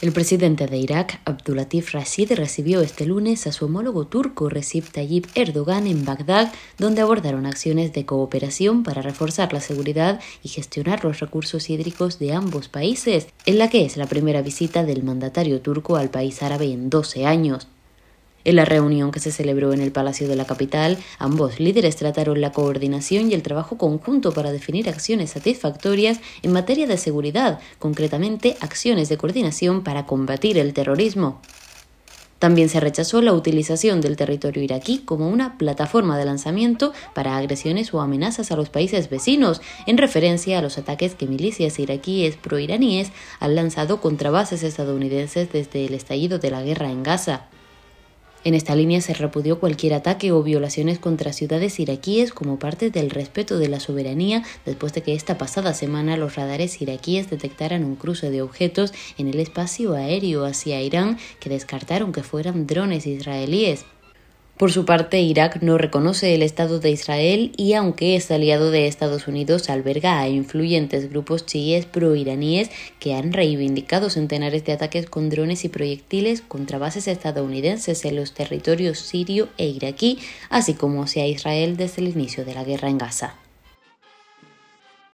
El presidente de Irak, Abdulatif Rashid, recibió este lunes a su homólogo turco Recep Tayyip Erdogan en Bagdad, donde abordaron acciones de cooperación para reforzar la seguridad y gestionar los recursos hídricos de ambos países, en la que es la primera visita del mandatario turco al país árabe en 12 años. En la reunión que se celebró en el Palacio de la Capital, ambos líderes trataron la coordinación y el trabajo conjunto para definir acciones satisfactorias en materia de seguridad, concretamente acciones de coordinación para combatir el terrorismo. También se rechazó la utilización del territorio iraquí como una plataforma de lanzamiento para agresiones o amenazas a los países vecinos, en referencia a los ataques que milicias iraquíes proiraníes han lanzado contra bases estadounidenses desde el estallido de la guerra en Gaza. En esta línea se repudió cualquier ataque o violaciones contra ciudades iraquíes como parte del respeto de la soberanía después de que esta pasada semana los radares iraquíes detectaran un cruce de objetos en el espacio aéreo hacia Irán que descartaron que fueran drones israelíes. Por su parte, Irak no reconoce el Estado de Israel y, aunque es aliado de Estados Unidos, alberga a influyentes grupos chiíes proiraníes que han reivindicado centenares de ataques con drones y proyectiles contra bases estadounidenses en los territorios sirio e iraquí, así como hacia Israel desde el inicio de la guerra en Gaza.